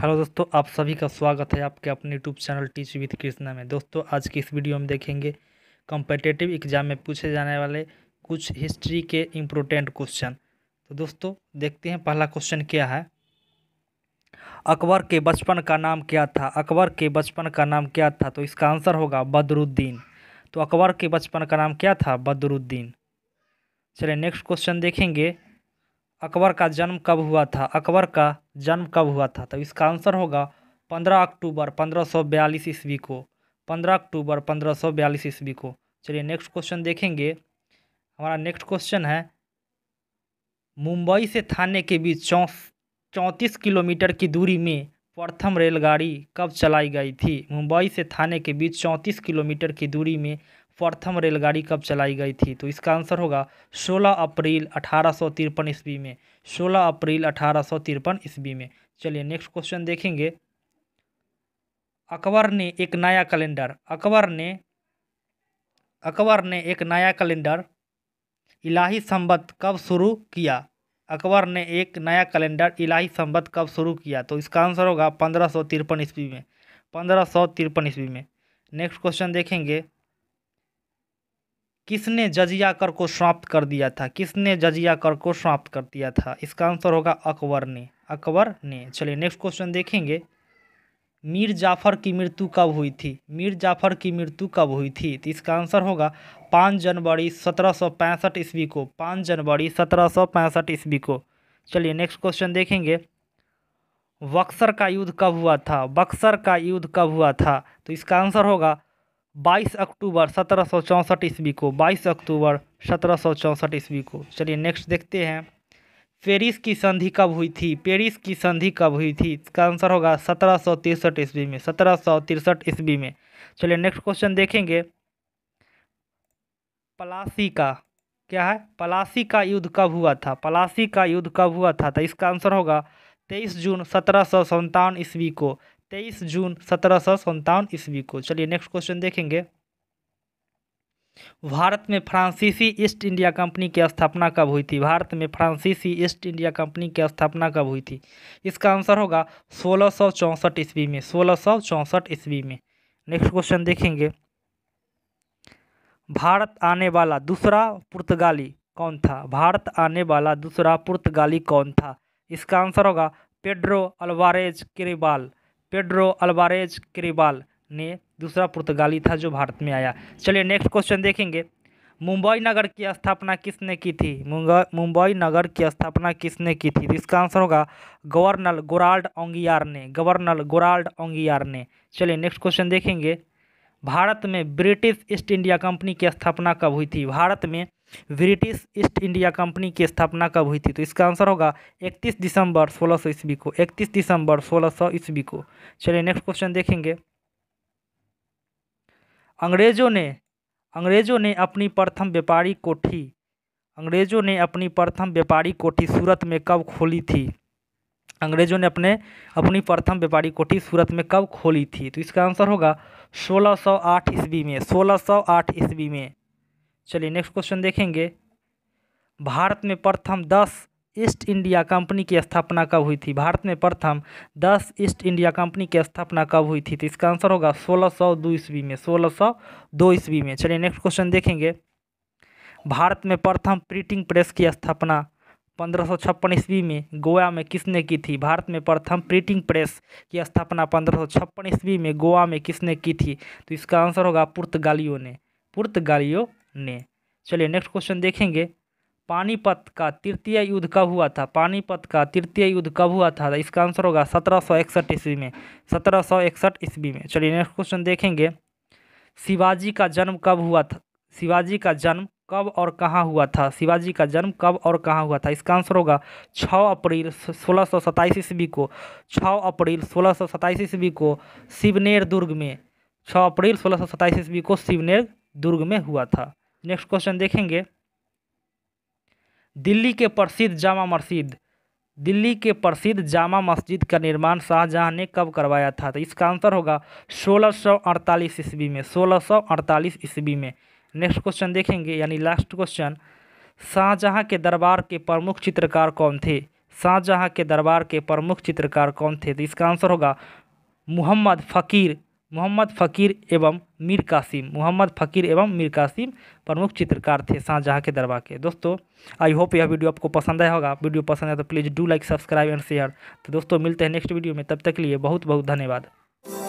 hello दोस्तों आप सभी का स्वागत है आपके अपने YouTube channel teach with Krishna में दोस्तों आज की इस वीडियो में देखेंगे कॉम्पिटेटिव एग्जाम में पूछे जाने वाले कुछ हिस्ट्री के इम्पोर्टेंट क्वेश्चन तो दोस्तों देखते हैं पहला क्वेश्चन क्या है अकबर के बचपन का नाम क्या था अकबर के बचपन का नाम क्या था तो इसका आंसर होगा बदरुद्दीन तो अकबर के बचपन का नाम क्या था बदरुद्दीन चलिए नेक्स्ट क्वेश्चन देखेंगे अकबर का जन्म कब हुआ था अकबर का जन्म कब हुआ था तो इसका आंसर होगा पंद्रह अक्टूबर पंद्रह सौ बयालीस ईस्वी को पंद्रह अक्टूबर पंद्रह सौ बयालीस ईस्वी को चलिए नेक्स्ट क्वेश्चन देखेंगे हमारा नेक्स्ट क्वेश्चन है मुंबई से थाने के बीच चौंतीस किलोमीटर की दूरी में प्रथम रेलगाड़ी कब चलाई गई थी मुंबई से थाने के बीच चौंतीस किलोमीटर की दूरी में प्रथम रेलगाड़ी कब चलाई गई थी तो इसका आंसर होगा 16 अप्रैल अठारह ईस्वी में 16 अप्रैल अठारह ईस्वी में चलिए नेक्स्ट क्वेश्चन देखेंगे अकबर ने एक नया कैलेंडर अकबर ने अकबर ने एक नया कैलेंडर इलाही संबत कब शुरू किया अकबर ने एक नया कैलेंडर इलाही संबद्ध कब शुरू किया तो इसका आंसर होगा पंद्रह सौ तिरपन ईस्वी में पंद्रह सौ तिरपन ईस्वी में नेक्स्ट क्वेश्चन देखेंगे किसने जजिया कर को समाप्त कर दिया था किसने जजिया कर को समाप्त कर दिया था इसका आंसर होगा अकबर ने अकबर ने चलिए नेक्स्ट क्वेश्चन देखेंगे मीर जाफ़र की मृत्यु कब हुई थी मीर जाफ़र की मृत्यु कब हुई थी तो इसका आंसर होगा पाँच जनवरी सत्रह सौ पैंसठ ईस्वी को पाँच जनवरी सत्रह सौ पैंसठ ईस्वी को चलिए नेक्स्ट क्वेश्चन देखेंगे बक्सर का युद्ध कब हुआ था बक्सर का युद्ध कब हुआ था तो इसका आंसर होगा बाईस अक्टूबर सत्रह सौ चौंसठ ईस्वी को बाईस अक्टूबर सत्रह सौ चौंसठ ईस्वी को चलिए नेक्स्ट देखते हैं पेरिस की संधि कब हुई थी पेरिस की संधि कब हुई थी इसका आंसर होगा सत्रह सौ तिरसठ ईस्वी में सत्रह सौ तिरसठ ईस्वी में चलिए नेक्स्ट क्वेश्चन देखेंगे पलासी का क्या है पलासी का युद्ध कब हुआ था पलासी का युद्ध कब हुआ था तो इसका आंसर होगा तेईस जून सत्रह सौ ईस्वी को तेईस जून सत्रह सौ ईस्वी को चलिए नेक्स्ट क्वेश्चन देखेंगे भारत में फ्रांसीसी ईस्ट इंडिया कंपनी की स्थापना कब हुई थी भारत में फ्रांसीसी ईस्ट इंडिया कंपनी की स्थापना कब हुई थी इसका आंसर होगा सोलह सौ ईस्वी में सोलह सौ चौंसठ ईस्वी में नेक्स्ट क्वेश्चन देखेंगे भारत आने वाला दूसरा पुर्तगाली कौन था भारत आने वाला दूसरा पुर्तगाली कौन था इसका आंसर होगा Pedro Alvares Cabral Pedro Alvares Cabral ने दूसरा पुर्तगाली था जो भारत में आया चलिए नेक्स्ट क्वेश्चन देखेंगे मुंबई नगर की स्थापना किसने की थी मुंबई नगर की स्थापना किसने की थी तो इसका आंसर होगा गवर्नर गोराल्ड ओंगियार ने गवर्नर गोराल्ड ओंगियार ने चलिए नेक्स्ट क्वेश्चन देखेंगे भारत में ब्रिटिश ईस्ट इंडिया कंपनी की स्थापना कब हुई थी भारत में ब्रिटिश ईस्ट इंडिया कंपनी की स्थापना कब हुई थी तो इसका आंसर होगा 31 दिसंबर सौ ईस्वी को 31 दिसंबर सौ ईस्वी को चलिए नेक्स्ट क्वेश्चन देखेंगे अंग्रेज़ों ने अंग्रेज़ों ने अपनी प्रथम व्यापारी कोठी अंग्रेज़ों ने अपनी प्रथम व्यापारी कोठी सूरत में कब खोली थी अंग्रेज़ों ने अपने अपनी प्रथम व्यापारी कोठी सूरत में कब खोली थी तो इसका आंसर होगा 1608 ईस्वी में 1608 ईस्वी में चलिए नेक्स्ट क्वेश्चन देखेंगे भारत में प्रथम दस ईस्ट इंडिया कंपनी की स्थापना कब हुई थी भारत में प्रथम दस ईस्ट इंडिया कंपनी की स्थापना कब हुई थी तो इसका आंसर होगा सोलह सौ दो ईस्वी में सोलह सौ दो ईस्वी में चलिए नेक्स्ट क्वेश्चन देखेंगे भारत में प्रथम प्रिंटिंग प्रेस की स्थापना पंद्रह सौ छप्पन ईस्वी में गोवा में किसने की थी भारत में प्रथम प्रिंटिंग प्रेस की स्थापना पंद्रह सौ छप्पन ईस्वी में गोवा में किसने की थी तो इसका आंसर होगा पुर्तगालियों ने पुर्तगालियों ने चलिए नेक्स्ट क्वेश्चन देखेंगे पानीपत का तृतीय युद्ध कब हुआ था पानीपत का तृतीय युद्ध कब हुआ था इसका आंसर होगा सत्रह सौ इकसठ ईस्वी में सत्रह सौ इकसठ ईस्वी में चलिए नेक्स्ट क्वेश्चन देखेंगे शिवाजी का जन्म कब हुआ था शिवाजी का जन्म कब और कहाँ हुआ था शिवाजी का जन्म कब और कहाँ हुआ था इसका आंसर होगा छः अप्रैल सोलह सौ सत्ताईस ईस्वी को छः अप्रैल सोलह सौ सत्ताईस ईस्वी को शिवनेर दुर्ग में छः अप्रैल सोलह सौ सत्ताईस ईस्वी को शिवनेर दुर्ग में हुआ था नेक्स्ट क्वेश्चन देखेंगे दिल्ली के प्रसिद्ध जामा मस्जिद दिल्ली के प्रसिद्ध जामा मस्जिद का निर्माण शाहजहां ने कब करवाया था तो इसका आंसर होगा 1648 ईस्वी में 1648 ईस्वी में नेक्स्ट क्वेश्चन देखेंगे यानी लास्ट क्वेश्चन शाहजहां के दरबार के प्रमुख चित्रकार कौन थे शाहजहां के दरबार के प्रमुख चित्रकार कौन थे तो इसका आंसर होगा मुहम्मद फ़कीर मोहम्मद फ़कीर एवं मीर कासिम मोहम्मद फ़कीर एवं मीर कासिम प्रमुख चित्रकार थे शाहजहाँ के दरबार के दोस्तों आई होप यह वीडियो आपको पसंद आया होगा वीडियो पसंद आया तो please do like subscribe and share तो दोस्तों मिलते हैं नेक्स्ट वीडियो में तब तक के लिए बहुत बहुत धन्यवाद